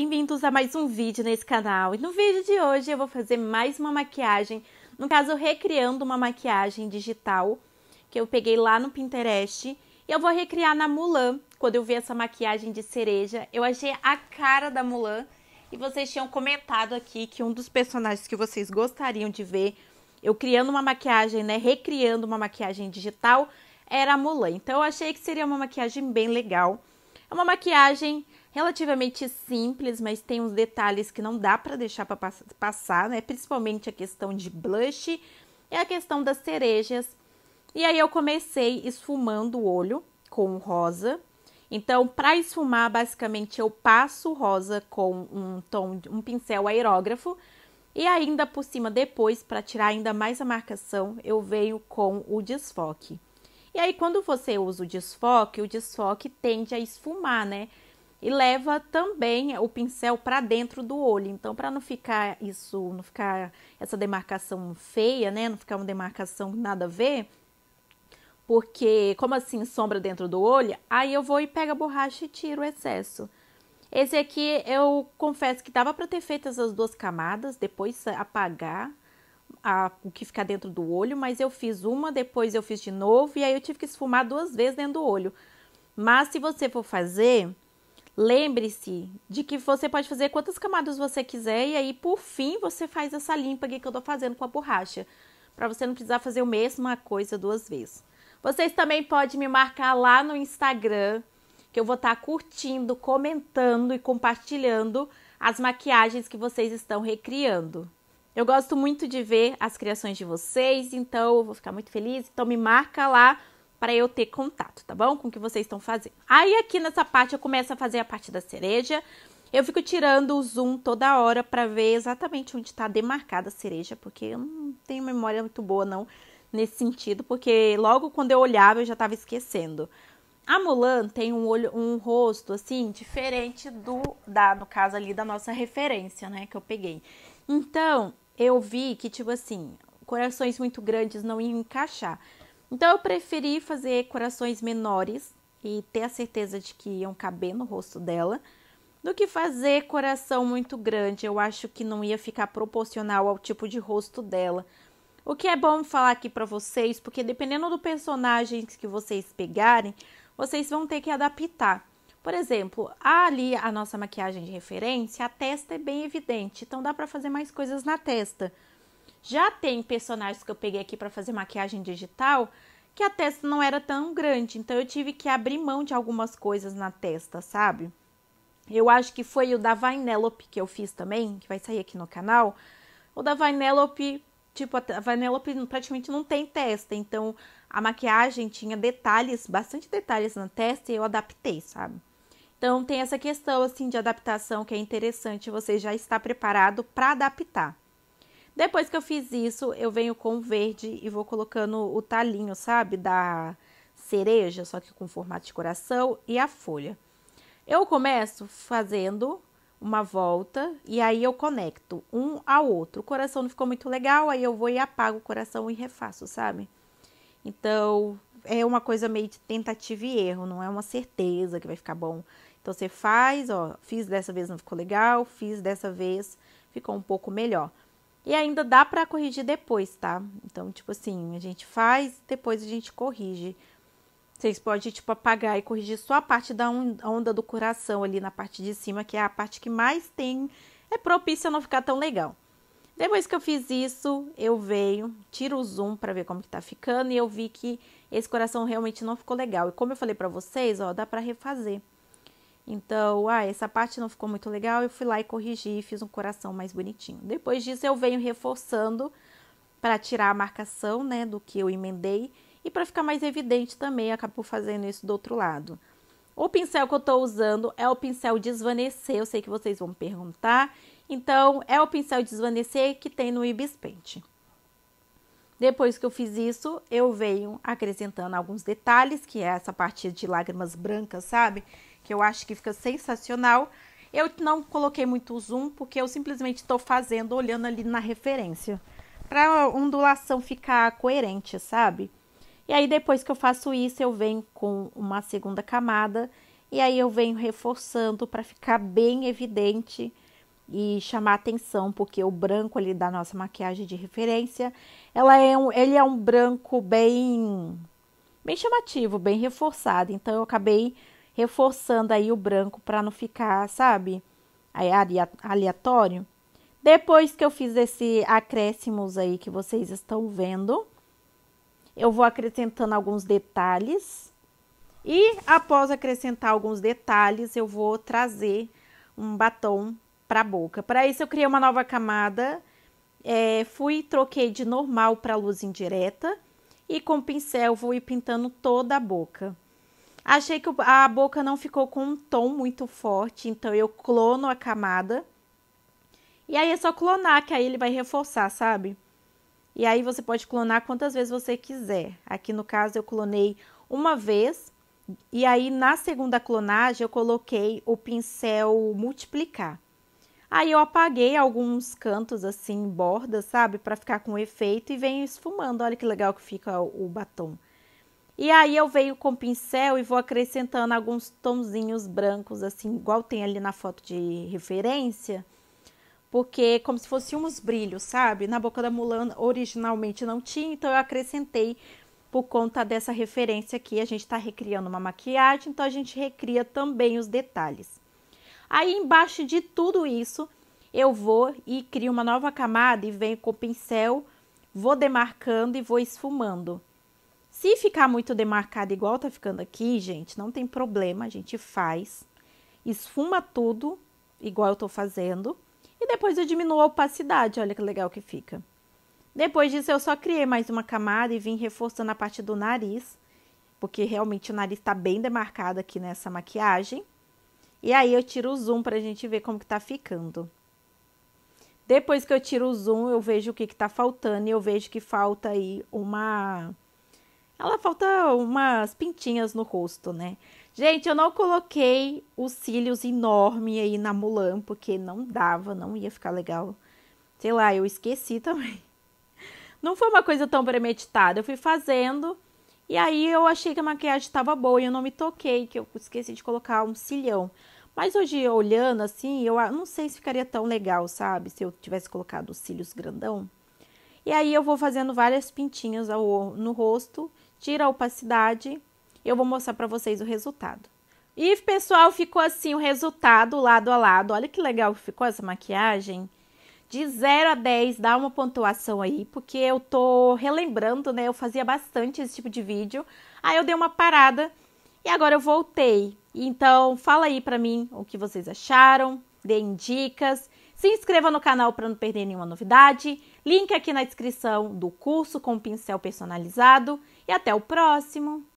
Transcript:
Bem-vindos a mais um vídeo nesse canal. E no vídeo de hoje eu vou fazer mais uma maquiagem, no caso recriando uma maquiagem digital que eu peguei lá no Pinterest. E eu vou recriar na Mulan. Quando eu vi essa maquiagem de cereja, eu achei a cara da Mulan. E vocês tinham comentado aqui que um dos personagens que vocês gostariam de ver, eu criando uma maquiagem, né, recriando uma maquiagem digital, era a Mulan. Então eu achei que seria uma maquiagem bem legal. É uma maquiagem relativamente simples, mas tem uns detalhes que não dá para deixar para passar, né? Principalmente a questão de blush e a questão das cerejas. E aí eu comecei esfumando o olho com rosa. Então, para esfumar, basicamente eu passo rosa com um tom, um pincel aerógrafo. E ainda por cima, depois, para tirar ainda mais a marcação, eu venho com o desfoque. E aí, quando você usa o desfoque, o desfoque tende a esfumar, né? e leva também o pincel para dentro do olho. Então, para não ficar isso, não ficar essa demarcação feia, né? Não ficar uma demarcação nada a ver, porque como assim sombra dentro do olho, aí eu vou e pego a borracha e tiro o excesso. Esse aqui eu confesso que dava para ter feito essas duas camadas, depois apagar a, o que ficar dentro do olho, mas eu fiz uma, depois eu fiz de novo e aí eu tive que esfumar duas vezes dentro do olho. Mas se você for fazer, Lembre-se de que você pode fazer quantas camadas você quiser e aí por fim você faz essa limpa aqui que eu tô fazendo com a borracha, para você não precisar fazer a mesma coisa duas vezes. Vocês também podem me marcar lá no Instagram, que eu vou estar tá curtindo, comentando e compartilhando as maquiagens que vocês estão recriando. Eu gosto muito de ver as criações de vocês, então eu vou ficar muito feliz. Então me marca lá para eu ter contato, tá bom? Com o que vocês estão fazendo. Aí aqui nessa parte eu começo a fazer a parte da cereja. Eu fico tirando o zoom toda hora para ver exatamente onde está demarcada a cereja, porque eu não tenho memória muito boa não nesse sentido, porque logo quando eu olhava eu já estava esquecendo. A Mulan tem um olho, um rosto assim diferente do da no caso ali da nossa referência, né, que eu peguei. Então, eu vi que tipo assim, corações muito grandes não iam encaixar. Então eu preferi fazer corações menores e ter a certeza de que iam caber no rosto dela, do que fazer coração muito grande. Eu acho que não ia ficar proporcional ao tipo de rosto dela. O que é bom falar aqui para vocês, porque dependendo do personagem que vocês pegarem, vocês vão ter que adaptar. Por exemplo, ali a nossa maquiagem de referência, a testa é bem evidente, então dá para fazer mais coisas na testa. Já tem personagens que eu peguei aqui para fazer maquiagem digital que a testa não era tão grande, então eu tive que abrir mão de algumas coisas na testa, sabe? Eu acho que foi o da Vanellope que eu fiz também, que vai sair aqui no canal. O da Vanellope, tipo, a Vanellope praticamente não tem testa, então a maquiagem tinha detalhes, bastante detalhes na testa e eu adaptei, sabe? Então tem essa questão assim de adaptação que é interessante, você já está preparado para adaptar. Depois que eu fiz isso, eu venho com verde e vou colocando o talinho, sabe? Da cereja, só que com formato de coração e a folha. Eu começo fazendo uma volta e aí eu conecto um ao outro. O coração não ficou muito legal, aí eu vou e apago o coração e refaço, sabe? Então, é uma coisa meio de tentativa e erro, não é uma certeza que vai ficar bom. Então você faz, ó, fiz dessa vez não ficou legal, fiz dessa vez ficou um pouco melhor. E ainda dá para corrigir depois, tá? Então, tipo assim, a gente faz, depois a gente corrige. Vocês podem, tipo, apagar e corrigir só a parte da onda do coração ali na parte de cima, que é a parte que mais tem, é propícia a não ficar tão legal. Depois que eu fiz isso, eu venho, tiro o zoom para ver como que tá ficando e eu vi que esse coração realmente não ficou legal. E como eu falei para vocês, ó, dá para refazer. Então, ah, essa parte não ficou muito legal, eu fui lá e corrigi, e fiz um coração mais bonitinho. Depois disso eu venho reforçando para tirar a marcação, né, do que eu emendei e para ficar mais evidente também, acabo fazendo isso do outro lado. O pincel que eu estou usando é o pincel desvanecer, eu sei que vocês vão perguntar. Então, é o pincel desvanecer que tem no Ibis Paint. Depois que eu fiz isso, eu venho acrescentando alguns detalhes, que é essa parte de lágrimas brancas, sabe? que eu acho que fica sensacional. Eu não coloquei muito zoom, porque eu simplesmente estou fazendo, olhando ali na referência. Para a ondulação ficar coerente, sabe? E aí, depois que eu faço isso, eu venho com uma segunda camada. E aí, eu venho reforçando para ficar bem evidente e chamar atenção, porque o branco ali da nossa maquiagem de referência, ela é um, ele é um branco bem, bem chamativo, bem reforçado. Então, eu acabei reforçando aí o branco para não ficar, sabe, aleatório. Depois que eu fiz esse acréscimos aí que vocês estão vendo, eu vou acrescentando alguns detalhes. E após acrescentar alguns detalhes, eu vou trazer um batom para a boca. Para isso, eu criei uma nova camada, é, fui troquei de normal para luz indireta e com pincel vou ir pintando toda a boca. Achei que a boca não ficou com um tom muito forte, então eu clono a camada. E aí é só clonar, que aí ele vai reforçar, sabe? E aí você pode clonar quantas vezes você quiser. Aqui no caso eu clonei uma vez. E aí na segunda clonagem eu coloquei o pincel multiplicar. Aí eu apaguei alguns cantos assim, bordas, sabe, para ficar com efeito e venho esfumando. Olha que legal que fica o batom. E aí eu venho com pincel e vou acrescentando alguns tonzinhos brancos, assim, igual tem ali na foto de referência. Porque como se fossem uns brilhos, sabe? Na boca da Mulan originalmente não tinha, então eu acrescentei por conta dessa referência aqui. A gente está recriando uma maquiagem, então a gente recria também os detalhes. Aí embaixo de tudo isso, eu vou e crio uma nova camada e venho com o pincel, vou demarcando e vou esfumando. Se ficar muito demarcado igual tá ficando aqui, gente, não tem problema, a gente faz. Esfuma tudo, igual eu tô fazendo. E depois eu diminuo a opacidade, olha que legal que fica. Depois disso, eu só criei mais uma camada e vim reforçando a parte do nariz, porque realmente o nariz tá bem demarcado aqui nessa maquiagem. E aí eu tiro o zoom pra gente ver como que tá ficando. Depois que eu tiro o zoom, eu vejo o que que tá faltando e eu vejo que falta aí uma ela falta umas pintinhas no rosto, né? Gente, eu não coloquei os cílios enormes aí na Mulan, porque não dava, não ia ficar legal. Sei lá, eu esqueci também. Não foi uma coisa tão premeditada, eu fui fazendo e aí eu achei que a maquiagem estava boa e eu não me toquei, que eu esqueci de colocar um cilhão. Mas hoje, olhando assim, eu não sei se ficaria tão legal, sabe? Se eu tivesse colocado os cílios grandão. E aí eu vou fazendo várias pintinhas no rosto tira a opacidade. Eu vou mostrar para vocês o resultado. E pessoal, ficou assim o resultado lado a lado. Olha que legal que ficou essa maquiagem. De 0 a 10, dá uma pontuação aí, porque eu tô relembrando, né? Eu fazia bastante esse tipo de vídeo. Aí eu dei uma parada e agora eu voltei. Então, fala aí pra mim o que vocês acharam, deem dicas. Se inscreva no canal para não perder nenhuma novidade. Link aqui na descrição do curso com pincel personalizado e até o próximo!